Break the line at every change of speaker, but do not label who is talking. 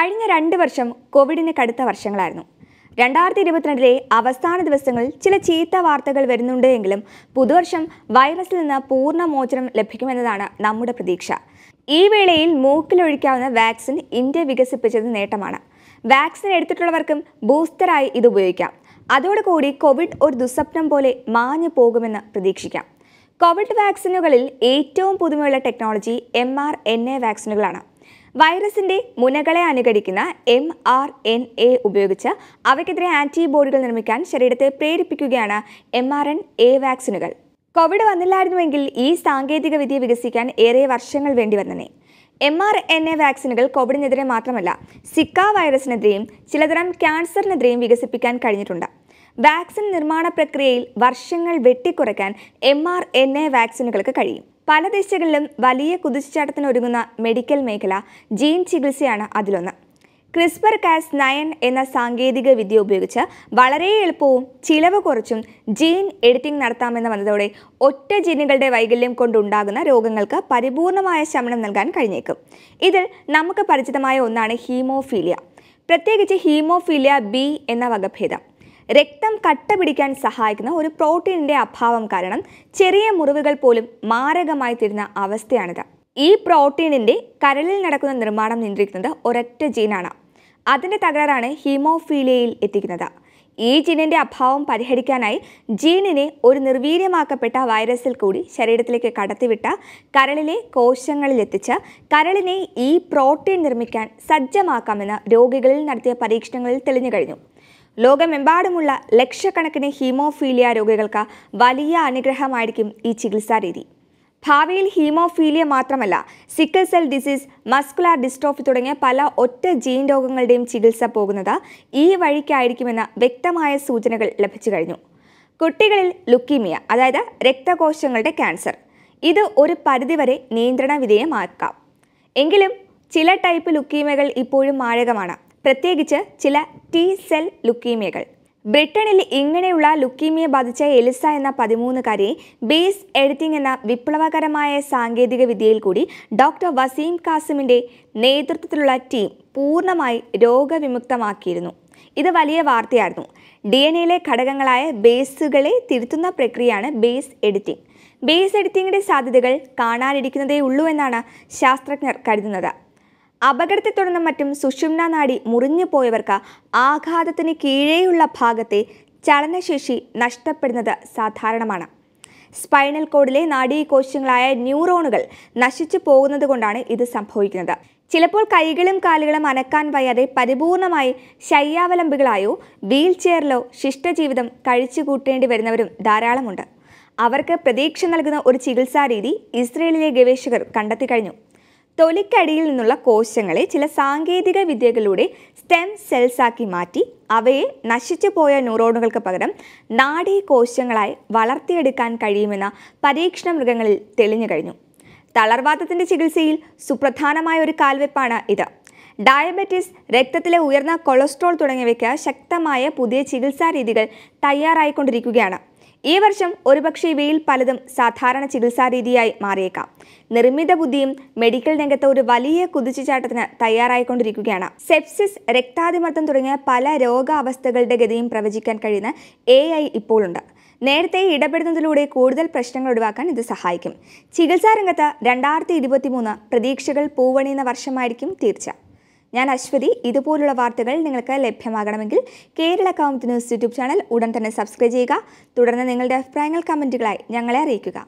കഴിഞ്ഞ രണ്ട് വർഷം കോവിഡിന് കടുത്ത വർഷങ്ങളായിരുന്നു രണ്ടായിരത്തി ഇരുപത്തിരണ്ടിലെ അവസാന ദിവസങ്ങളിൽ ചില ചീത്ത വാർത്തകൾ വരുന്നുണ്ട് എങ്കിലും പുതുവർഷം വൈറസിൽ നിന്ന് പൂർണ്ണ മോചനം ലഭിക്കുമെന്നതാണ് നമ്മുടെ പ്രതീക്ഷ ഈ വേളയിൽ മൂക്കിലൊഴിക്കാവുന്ന വാക്സിൻ ഇന്ത്യ വികസിപ്പിച്ചത് നേട്ടമാണ് വാക്സിൻ എടുത്തിട്ടുള്ളവർക്കും ബൂസ്റ്ററായി ഇത് ഉപയോഗിക്കാം അതോടുകൂടി കോവിഡ് ഒരു ദുസ്വപ്നം പോലെ മാഞ്ഞു പോകുമെന്ന് പ്രതീക്ഷിക്കാം കോവിഡ് വാക്സിനുകളിൽ ഏറ്റവും പുതുമയുള്ള technology M R N A വാക്സിനുകളാണ് വൈറസിന്റെ മുനകളെ അനുകരിക്കുന്ന എം ആർ എൻ എ ഉപയോഗിച്ച് അവയ്ക്കെതിരെ ആന്റിബോഡികൾ നിർമ്മിക്കാൻ ശരീരത്തെ പ്രേരിപ്പിക്കുകയാണ് എം ആർ എൻ എ വാക്സിനുകൾ കോവിഡ് വന്നില്ലായിരുന്നുവെങ്കിൽ ഈ സാങ്കേതിക വിദ്യ വികസിക്കാൻ ഏറെ വർഷങ്ങൾ വേണ്ടി വന്നേ എം ആർ എൻ എ വാക്സിനുകൾ കോവിഡിനെതിരെ മാത്രമല്ല സിക്ക വൈറസിനെതിരെയും ചിലതരം ക്യാൻസറിനെതിരെയും വികസിപ്പിക്കാൻ കഴിഞ്ഞിട്ടുണ്ട് വാക്സിൻ നിർമ്മാണ പ്രക്രിയയിൽ വർഷങ്ങൾ വെട്ടിക്കുറയ്ക്കാൻ എം ആർ എൻ എ വാക്സിനുകൾക്ക് കഴിയും പല ദിശകളിലും വലിയ ഒരുങ്ങുന്ന മെഡിക്കൽ മേഖല ജീൻ ചികിത്സയാണ് അതിലൊന്ന് ക്രിസ്പർ കാസ് നയൻ എന്ന സാങ്കേതിക വിദ്യ ഉപയോഗിച്ച് വളരെ എളുപ്പവും ചിലവ് കുറച്ചും ജീൻ എഡിറ്റിംഗ് നടത്താമെന്ന് വന്നതോടെ ഒറ്റ ജീനുകളുടെ വൈകല്യം കൊണ്ടുണ്ടാകുന്ന രോഗങ്ങൾക്ക് പരിപൂർണമായ ശമനം നൽകാൻ കഴിഞ്ഞേക്കും ഇതിൽ നമുക്ക് പരിചിതമായ ഒന്നാണ് ഹീമോഫീലിയ പ്രത്യേകിച്ച് ഹീമോഫീലിയ ബി എന്ന വകഭേദം രക്തം കട്ട പിടിക്കാൻ സഹായിക്കുന്ന ഒരു പ്രോട്ടീനിൻ്റെ അഭാവം കാരണം ചെറിയ മുറിവുകൾ പോലും മാരകമായി തീരുന്ന അവസ്ഥയാണിത് ഈ പ്രോട്ടീനിൻ്റെ കരളിൽ നടക്കുന്ന നിർമ്മാണം നിയന്ത്രിക്കുന്നത് ഒരൊറ്റ ജീനാണ് അതിൻ്റെ തകരാറാണ് ഹീമോഫീലിയയിൽ എത്തിക്കുന്നത് ഈ ജീനിൻ്റെ അഭാവം പരിഹരിക്കാനായി ജീനിനെ ഒരു നിർവീര്യമാക്കപ്പെട്ട വൈറസിൽ കൂടി ശരീരത്തിലേക്ക് കടത്തിവിട്ട കരളിലെ കോശങ്ങളിൽ എത്തിച്ച് കരളിനെ ഈ പ്രോട്ടീൻ നിർമ്മിക്കാൻ സജ്ജമാക്കാമെന്ന് രോഗികളിൽ നടത്തിയ പരീക്ഷണങ്ങളിൽ തെളിഞ്ഞു കഴിഞ്ഞു ലോകമെമ്പാടുമുള്ള ലക്ഷക്കണക്കിന് ഹീമോഫീലിയ രോഗികൾക്ക് വലിയ അനുഗ്രഹമായിരിക്കും ഈ ചികിത്സാരീതി ഭാവിയിൽ ഹീമോഫീലിയ മാത്രമല്ല sickle cell disease muscular dystrophy തുടങ്ങിയ പല ഒറ്റ ജീൻ രോഗങ്ങളുടെയും ചികിത്സ പോകുന്നത് ഈ വഴിക്കായിരിക്കുമെന്ന വ്യക്തമായ സൂചനകൾ ലഭിച്ചു കഴിഞ്ഞു കുട്ടികളിൽ ലുക്കീമിയ അതായത് രക്തകോശങ്ങളുടെ ക്യാൻസർ ഇത് ഒരു പരിധിവരെ നിയന്ത്രണ വിധേയമാക്കാം എങ്കിലും ചില ടൈപ്പ് ലുക്കീമകൾ ഇപ്പോഴും മാരകമാണ് പ്രത്യേകിച്ച് ചില ടി സെൽ ലുക്കീമിയകൾ ബ്രിട്ടനിൽ ഇങ്ങനെയുള്ള ലുക്കീമിയ ബാധിച്ച എലിസ എന്ന പതിമൂന്നുകാരിയെ ബേസ് എഡിറ്റിംഗ് എന്ന വിപ്ലവകരമായ സാങ്കേതിക വിദ്യയിൽ കൂടി ഡോക്ടർ വസീം കാസിമിൻ്റെ നേതൃത്വത്തിലുള്ള ടീം പൂർണ്ണമായി രോഗവിമുക്തമാക്കിയിരുന്നു ഇത് വലിയ വാർത്തയായിരുന്നു ഡി എൻ എയിലെ ഘടകങ്ങളായ ബേസുകളെ തിരുത്തുന്ന പ്രക്രിയയാണ് ബേസ് എഡിറ്റിംഗ് ബേസ് എഡിറ്റിംഗിൻ്റെ സാധ്യതകൾ കാണാനിരിക്കുന്നതേ ഉള്ളൂ എന്നാണ് ശാസ്ത്രജ്ഞർ കരുതുന്നത് അപകടത്തെ തുടർന്ന് മറ്റും സുഷുമ്ന നാടി മുറിഞ്ഞു പോയവർക്ക് ആഘാതത്തിന് കീഴേയുള്ള ഭാഗത്തെ ചലനശേഷി നഷ്ടപ്പെടുന്നത് സാധാരണമാണ് സ്പൈനൽ കോഡിലെ നാഡീകോശങ്ങളായ ന്യൂറോണുകൾ നശിച്ചു പോകുന്നത് കൊണ്ടാണ് ഇത് സംഭവിക്കുന്നത് ചിലപ്പോൾ കൈകളും കാലുകളും അനക്കാൻ വയ്യാതെ പരിപൂർണമായി ശയ്യാവലംബികളായോ വീൽ ചെയറിലോ ശിഷ്ടജീവിതം കൂട്ടേണ്ടി വരുന്നവരും ധാരാളമുണ്ട് അവർക്ക് പ്രതീക്ഷ നൽകുന്ന ഒരു ചികിത്സാരീതി ഇസ്രയേലിലെ ഗവേഷകർ കണ്ടെത്തി കഴിഞ്ഞു തൊലിക്കടിയിൽ നിന്നുള്ള കോശങ്ങളെ ചില സാങ്കേതിക വിദ്യകളിലൂടെ സ്റ്റെം സെൽസ് ആക്കി മാറ്റി അവയെ നശിച്ചു പോയ ന്യൂറോണുകൾക്ക് പകരം നാഡീ കോശങ്ങളായി വളർത്തിയെടുക്കാൻ കഴിയുമെന്ന പരീക്ഷണ മൃഗങ്ങളിൽ തെളിഞ്ഞു കഴിഞ്ഞു തളർവാദത്തിൻ്റെ ചികിത്സയിൽ സുപ്രധാനമായ ഒരു കാൽവെപ്പാണ് ഇത് ഡയബറ്റിസ് രക്തത്തിലെ ഉയർന്ന കൊളസ്ട്രോൾ തുടങ്ങിയവയ്ക്ക് ശക്തമായ പുതിയ ചികിത്സാ രീതികൾ തയ്യാറായിക്കൊണ്ടിരിക്കുകയാണ് ഈ വർഷം ഒരുപക്ഷെ ഇവയിൽ പലതും സാധാരണ ചികിത്സാ രീതിയായി മാറിയേക്കാം നിർമ്മിത ബുദ്ധിയും മെഡിക്കൽ രംഗത്ത് ഒരു വലിയ കുതിച്ചുചാട്ടത്തിന് തയ്യാറായിക്കൊണ്ടിരിക്കുകയാണ് സെപ്സിസ് രക്താതിമർദ്ദം തുടങ്ങിയ പല രോഗാവസ്ഥകളുടെ ഗതിയും പ്രവചിക്കാൻ കഴിയുന്ന എ ഐ ഇപ്പോഴുണ്ട് നേരത്തെ ഇടപെടുന്നതിലൂടെ കൂടുതൽ പ്രശ്നങ്ങൾ ഒഴിവാക്കാൻ ഇത് സഹായിക്കും ചികിത്സാരംഗത്ത് രണ്ടായിരത്തി ഇരുപത്തിമൂന്ന് പ്രതീക്ഷകൾ പൂവണിയുന്ന വർഷമായിരിക്കും തീർച്ച ഞാൻ അശ്വതി ഇതുപോലുള്ള വാർത്തകൾ നിങ്ങൾക്ക് ലഭ്യമാകണമെങ്കിൽ Kerala Kaumudi news YouTube channel ഉടൻ തന്നെ സബ്സ്ക്രൈബ് ചെയ്യുക തുടർന്ന് നിങ്ങളുടെ അഭിപ്രായങ്ങൾ കമൻറ്റുകളായി ഞങ്ങളെ അറിയിക്കുക